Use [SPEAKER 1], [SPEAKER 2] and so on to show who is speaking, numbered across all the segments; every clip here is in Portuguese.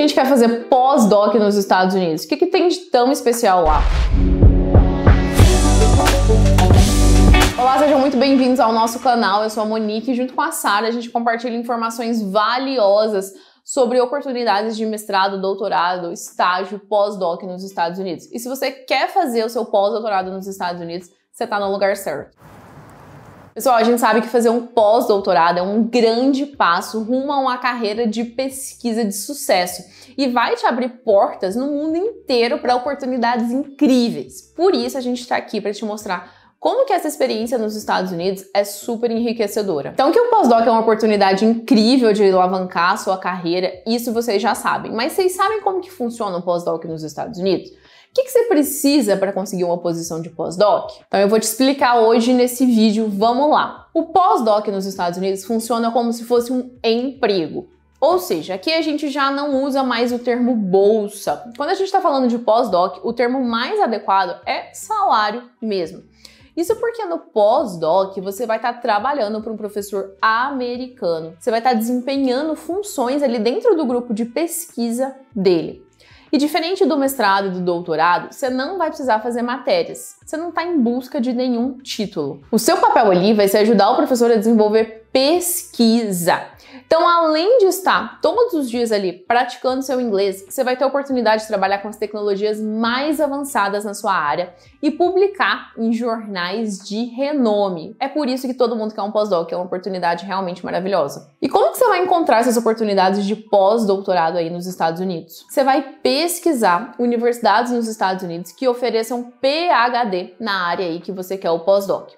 [SPEAKER 1] gente quer fazer pós-doc nos Estados Unidos? O que, que tem de tão especial lá? Olá, sejam muito bem-vindos ao nosso canal. Eu sou a Monique e junto com a Sara a gente compartilha informações valiosas sobre oportunidades de mestrado, doutorado, estágio, pós-doc nos Estados Unidos. E se você quer fazer o seu pós-doutorado nos Estados Unidos, você está no lugar certo. Pessoal, a gente sabe que fazer um pós-doutorado é um grande passo rumo a uma carreira de pesquisa de sucesso e vai te abrir portas no mundo inteiro para oportunidades incríveis. Por isso a gente está aqui para te mostrar como que essa experiência nos Estados Unidos é super enriquecedora. Então que o pós-doc é uma oportunidade incrível de alavancar a sua carreira, isso vocês já sabem. Mas vocês sabem como que funciona o pós-doc nos Estados Unidos? O que, que, você precisa para conseguir uma posição de pós-doc? Então eu vou te explicar hoje nesse vídeo, vamos lá. O pós-doc nos Estados Unidos funciona como se fosse um emprego. Ou seja, aqui a gente já não usa mais o termo bolsa. Quando a gente está falando de pós-doc, o termo mais adequado é salário mesmo. Isso porque no pós-doc você vai estar tá trabalhando para um professor americano. Você vai estar tá desempenhando funções ali dentro do grupo de pesquisa dele. E diferente do mestrado e do doutorado, você não vai precisar fazer matérias. Você não está em busca de nenhum título. O seu papel ali vai ser ajudar o professor a desenvolver pesquisa. Então, além de estar todos os dias ali praticando seu inglês, você vai ter a oportunidade de trabalhar com as tecnologias mais avançadas na sua área e publicar em jornais de renome. É por isso que todo mundo quer um pós-doc, é uma oportunidade realmente maravilhosa. E como que você vai encontrar essas oportunidades de pós-doutorado aí nos Estados Unidos? Você vai pesquisar universidades nos Estados Unidos que ofereçam PhD na área aí que você quer o pós-doc.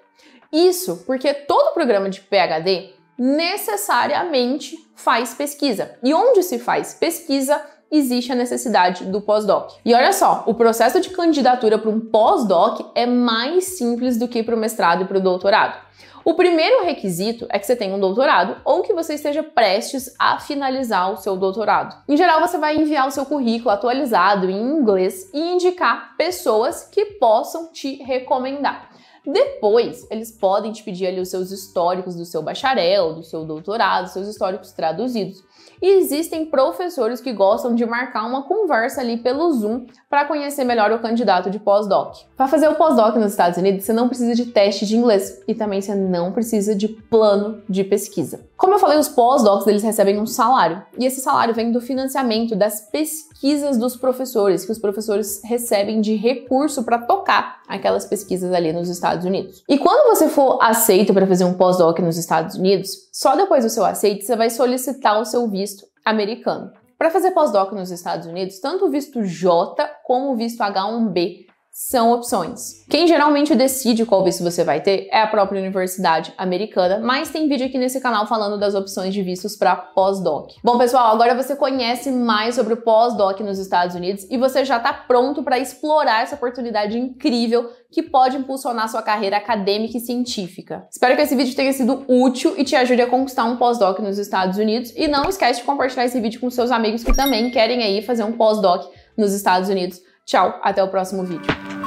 [SPEAKER 1] Isso porque todo programa de PhD necessariamente faz pesquisa. E onde se faz pesquisa, existe a necessidade do pós-doc. E olha só, o processo de candidatura para um pós-doc é mais simples do que para o mestrado e para o doutorado. O primeiro requisito é que você tenha um doutorado ou que você esteja prestes a finalizar o seu doutorado. Em geral, você vai enviar o seu currículo atualizado em inglês e indicar pessoas que possam te recomendar. Depois, eles podem te pedir ali os seus históricos do seu bacharel, do seu doutorado, seus históricos traduzidos. E existem professores que gostam de marcar uma conversa ali pelo Zoom para conhecer melhor o candidato de pós-doc. Para fazer o pós-doc nos Estados Unidos, você não precisa de teste de inglês e também você não precisa de plano de pesquisa. Como eu falei, os pós-docs eles recebem um salário e esse salário vem do financiamento das pesquisas dos professores, que os professores recebem de recurso para tocar aquelas pesquisas ali nos Estados Unidos. E quando você for aceito para fazer um pós-doc nos Estados Unidos, só depois do seu aceite você vai solicitar o seu visto americano. Para fazer pós-doc nos Estados Unidos, tanto o visto J como o visto H1B são opções. Quem geralmente decide qual visto você vai ter é a própria universidade americana, mas tem vídeo aqui nesse canal falando das opções de vistos para pós-doc. Bom, pessoal, agora você conhece mais sobre o pós-doc nos Estados Unidos e você já está pronto para explorar essa oportunidade incrível que pode impulsionar sua carreira acadêmica e científica. Espero que esse vídeo tenha sido útil e te ajude a conquistar um pós-doc nos Estados Unidos e não esquece de compartilhar esse vídeo com seus amigos que também querem aí fazer um pós-doc nos Estados Unidos Tchau, até o próximo vídeo.